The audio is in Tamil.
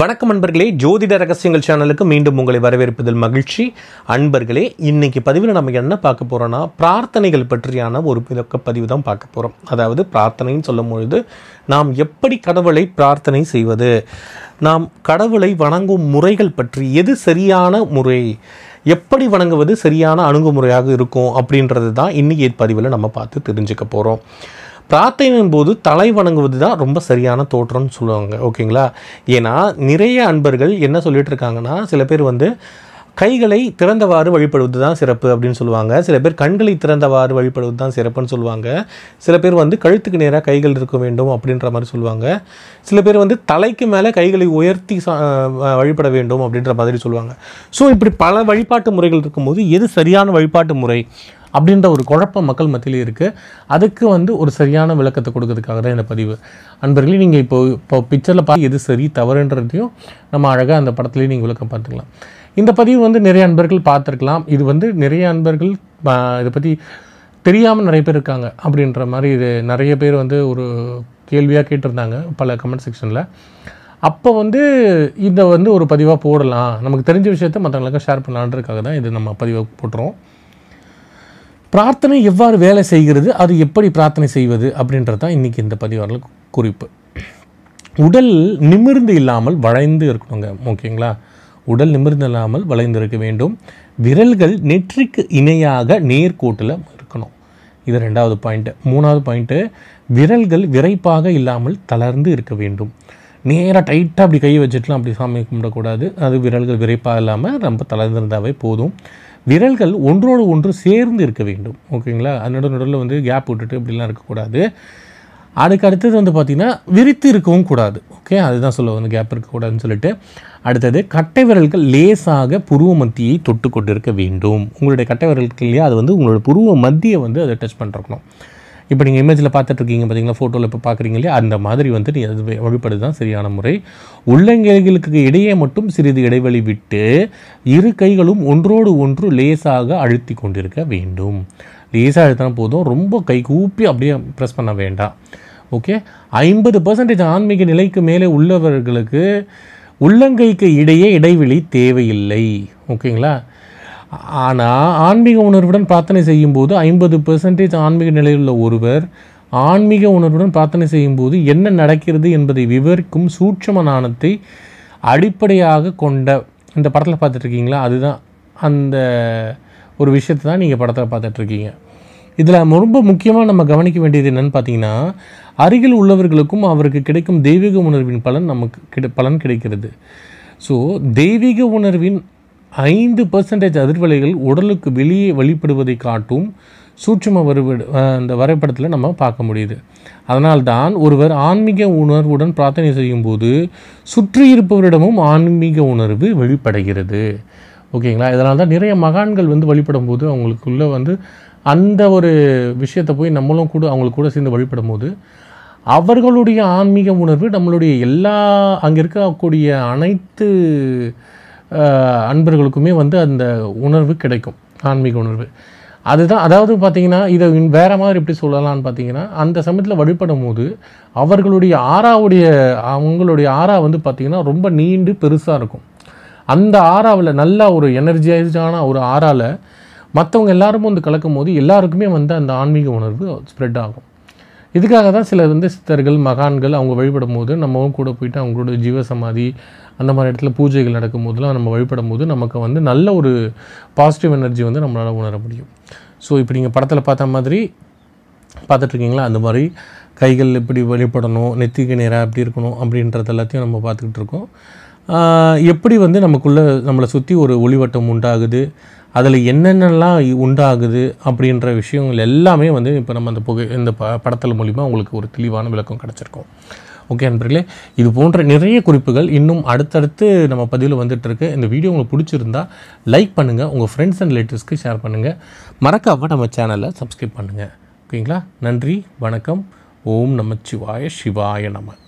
வணக்கம் அன்பர்களே ஜோதிட ரகசியங்கள் சேனலுக்கு மீண்டும் உங்களை வரவேற்பதில் மகிழ்ச்சி அன்பர்களே இன்னைக்கு பதிவில் நம்ம என்ன பார்க்க போகிறோன்னா பிரார்த்தனைகள் பற்றியான ஒரு பதிவு தான் பார்க்க போகிறோம் அதாவது பிரார்த்தனைன்னு சொல்லும் பொழுது நாம் எப்படி கடவுளை பிரார்த்தனை செய்வது நாம் கடவுளை வணங்கும் முறைகள் பற்றி எது சரியான முறை எப்படி வணங்குவது சரியான அணுகுமுறையாக இருக்கும் அப்படின்றது தான் இன்றைக்கி பதிவில் நம்ம பார்த்து தெரிஞ்சுக்க போகிறோம் பிரார்த்தனையின் போது தலை வணங்குவது தான் ரொம்ப சரியான தோற்றம்னு சொல்லுவாங்க ஓகேங்களா ஏன்னா நிறைய அன்பர்கள் என்ன சொல்லிட்டு இருக்காங்கன்னா சில பேர் வந்து கைகளை திறந்தவாறு வழிபடுவது தான் சிறப்பு அப்படின்னு சொல்லுவாங்க சில பேர் கண்களை திறந்தவாறு வழிபடுவது தான் சிறப்புன்னு சொல்லுவாங்க சில பேர் வந்து கழுத்துக்கு நேராக கைகள் இருக்க வேண்டும் அப்படின்ற மாதிரி சொல்லுவாங்க சில பேர் வந்து தலைக்கு மேலே கைகளை உயர்த்தி வழிபட வேண்டும் அப்படின்ற மாதிரி சொல்லுவாங்க ஸோ இப்படி பல வழிபாட்டு முறைகள் இருக்கும்போது எது சரியான வழிபாட்டு முறை அப்படின்ற ஒரு குழப்பம் மக்கள் மத்தியில் இருக்குது அதுக்கு வந்து ஒரு சரியான விளக்கத்தை கொடுக்கறதுக்காக தான் இந்த பதிவு அன்பர்களே நீங்கள் இப்போ இப்போ பிக்சரில் பார்த்து எது சரி தவறுன்றதையும் நம்ம அழகாக அந்த படத்துலேயும் நீங்கள் விளக்கம் பார்த்துக்கலாம் இந்த பதிவு வந்து நிறைய அன்பர்கள் பார்த்துருக்கலாம் இது வந்து நிறைய அன்பர்கள் இதை பற்றி தெரியாமல் நிறைய பேர் இருக்காங்க அப்படின்ற மாதிரி இது நிறைய பேர் வந்து ஒரு கேள்வியாக கேட்டிருந்தாங்க பல கமெண்ட் செக்ஷனில் அப்போ வந்து இதை வந்து ஒரு பதிவாக போடலாம் நமக்கு தெரிஞ்ச விஷயத்த மற்றவங்களுக்கு ஷேர் பண்ணலான்றதுக்காக தான் இது நம்ம பதிவாக போட்டுறோம் பிரார்த்தனை எவ்வாறு வேலை செய்கிறது அது எப்படி பிரார்த்தனை செய்வது அப்படின்றது தான் இன்றைக்கி இந்த பதிவாரில் குறிப்பு உடல் நிமிர்ந்து இல்லாமல் வளைந்து இருக்கணுங்க ஓகேங்களா உடல் நிமிர்ந்தில்லாமல் வளைந்திருக்க வேண்டும் விரல்கள் நெற்றிக்கு இணையாக நேர்கோட்டில் இருக்கணும் இது ரெண்டாவது பாயிண்ட்டு மூணாவது பாயிண்ட்டு விரல்கள் விரைப்பாக இல்லாமல் தளர்ந்து இருக்க வேண்டும் நேராக டைட்டாக அப்படி கை வச்சுட்டுலாம் அப்படி சாமி கும்பிடக்கூடாது அது விரல்கள் விரைப்பாக இல்லாமல் ரொம்ப தளர்ந்திருந்தாவே போதும் விரல்கள் ஒன்றோடு ஒன்று சேர்ந்து இருக்க வேண்டும் ஓகேங்களா அதனோட நடுவில் வந்து கேப் விட்டுட்டு இப்படிலாம் இருக்கக்கூடாது அதுக்கு அடுத்தது வந்து பார்த்திங்கன்னா விரித்து இருக்கவும் கூடாது ஓகே அதுதான் சொல்ல வந்து கேப் இருக்கக்கூடாதுன்னு சொல்லிட்டு அடுத்தது கட்டை விரல்கள் லேசாக புருவ மத்தியை தொட்டு கொண்டிருக்க வேண்டும் உங்களுடைய கட்டை விரல்கள் இல்லையா அது வந்து உங்களோட புருவ மத்தியை வந்து அதை டச் பண்ணிருக்கணும் இப்போ நீங்கள் இமேஜில் பார்த்துட்ருக்கீங்க பார்த்தீங்களா ஃபோட்டோவில் இப்போ பார்க்குறீங்க இல்லையா அந்த மாதிரி வந்து நீ அது வழிபடுது தான் சரியான முறை உள்ளங்கைகளுக்கு இடையே மட்டும் சிறிது இடைவெளி விட்டு இரு கைகளும் ஒன்றோடு ஒன்று லேசாக அழுத்தி கொண்டிருக்க வேண்டும் லேசாக அழுத்தினா போதும் ரொம்ப கை கூப்பி அப்படியே ப்ரெஸ் பண்ண வேண்டாம் ஓகே ஐம்பது பர்சன்டேஜ் ஆன்மீக நிலைக்கு மேலே உள்ளவர்களுக்கு உள்ளங்கைக்கு இடையே இடைவெளி தேவையில்லை ஓகேங்களா ஆனால் ஆன்மீக உணர்வுடன் பிரார்த்தனை செய்யும்போது ஐம்பது பெர்சன்டேஜ் ஆன்மீக நிலையில் உள்ள ஒருவர் ஆன்மீக உணர்வுடன் பிரார்த்தனை செய்யும்போது என்ன நடக்கிறது என்பதை விவரிக்கும் சூட்சம நாணத்தை அடிப்படையாக கொண்ட இந்த படத்தில் பார்த்துட்ருக்கீங்களா அதுதான் அந்த ஒரு விஷயத்தை தான் நீங்கள் படத்தில் பார்த்துட்ருக்கீங்க இதில் ரொம்ப முக்கியமாக நம்ம கவனிக்க வேண்டியது என்னென்னு பார்த்தீங்கன்னா அருகில் உள்ளவர்களுக்கும் அவருக்கு கிடைக்கும் தெய்வீக உணர்வின் பலன் நமக்கு கிடை பலன் கிடைக்கிறது ஸோ தெய்வீக உணர்வின் ஐந்து பர்சன்டேஜ் அதிர்வலைகள் உடலுக்கு வெளியே வழிபடுவதை காட்டும் சூட்சும அந்த வரைபடத்தில் நம்ம பார்க்க முடியுது அதனால்தான் ஒருவர் ஆன்மீக உணர்வுடன் பிரார்த்தனை செய்யும்போது சுற்றி இருப்பவரிடமும் ஆன்மீக உணர்வு வெளிப்படுகிறது ஓகேங்களா இதனால் தான் நிறைய மகான்கள் வந்து வழிபடும் போது அவங்களுக்குள்ளே வந்து அந்த ஒரு விஷயத்தை போய் நம்மளும் கூட அவங்களுக்கு கூட சேர்ந்து வழிபடும் போது அவர்களுடைய ஆன்மீக உணர்வு நம்மளுடைய எல்லா அங்கே இருக்கக்கூடிய அனைத்து அன்பர்களுக்குமே வந்து அந்த உணர்வு கிடைக்கும் ஆன்மீக உணர்வு அதுதான் அதாவது பார்த்திங்கன்னா இதை வேறு மாதிரி எப்படி சொல்லலாம்னு பார்த்தீங்கன்னா அந்த சமயத்தில் வழிபடும் போது அவர்களுடைய ஆறாவுடைய அவங்களுடைய ஆறா வந்து பார்த்திங்கன்னா ரொம்ப நீண்டு பெருசாக இருக்கும் அந்த ஆறாவில் நல்லா ஒரு எனர்ஜைஸ்டான ஒரு ஆறாவில் மற்றவங்க எல்லாருமே வந்து கலக்கும் போது எல்லாருக்குமே வந்து அந்த ஆன்மீக உணர்வு ஸ்ப்ரெட் ஆகும் இதுக்காக தான் சிலர் வந்து சித்தர்கள் மகான்கள் அவங்க வழிபடும் போது நம்மவும் கூட போயிட்டு அவங்களோட ஜீவ சமாதி அந்த மாதிரி இடத்துல பூஜைகள் நடக்கும் போதெல்லாம் நம்ம வழிபடும் போது நமக்கு வந்து நல்ல ஒரு பாசிட்டிவ் எனர்ஜி வந்து நம்மளால் உணர முடியும் ஸோ இப்போ நீங்கள் படத்தில் பார்த்த மாதிரி பார்த்துட்ருக்கீங்களா அந்த மாதிரி கைகள் எப்படி வழிபடணும் நெத்திக்கு நேராக எப்படி இருக்கணும் அப்படின்றது எல்லாத்தையும் நம்ம பார்த்துக்கிட்டு இருக்கோம் எப்படி வந்து நமக்குள்ளே நம்மளை சுற்றி ஒரு ஒளிவட்டம் உண்டாகுது அதில் என்னென்னலாம் உண்டாகுது அப்படின்ற விஷயங்கள் எல்லாமே வந்து இப்போ நம்ம அந்த புகை இந்த ப படத்தில் மூலிமா உங்களுக்கு ஒரு தெளிவான விளக்கம் கிடச்சிருக்கும் ஓகே நண்பர்களே இது போன்ற நிறைய குறிப்புகள் இன்னும் அடுத்தடுத்து நம்ம பதிவில் இருக்கு இந்த வீடியோ உங்களுக்கு பிடிச்சிருந்தா லைக் பண்ணுங்கள் உங்கள் ஃப்ரெண்ட்ஸ் அண்ட் ரிலேட்டிவ்ஸ்க்கு ஷேர் பண்ணுங்கள் மறக்காம நம்ம சேனலை சப்ஸ்கிரைப் பண்ணுங்கள் ஓகேங்களா நன்றி வணக்கம் ஓம் நம சிவாய சிவாய நம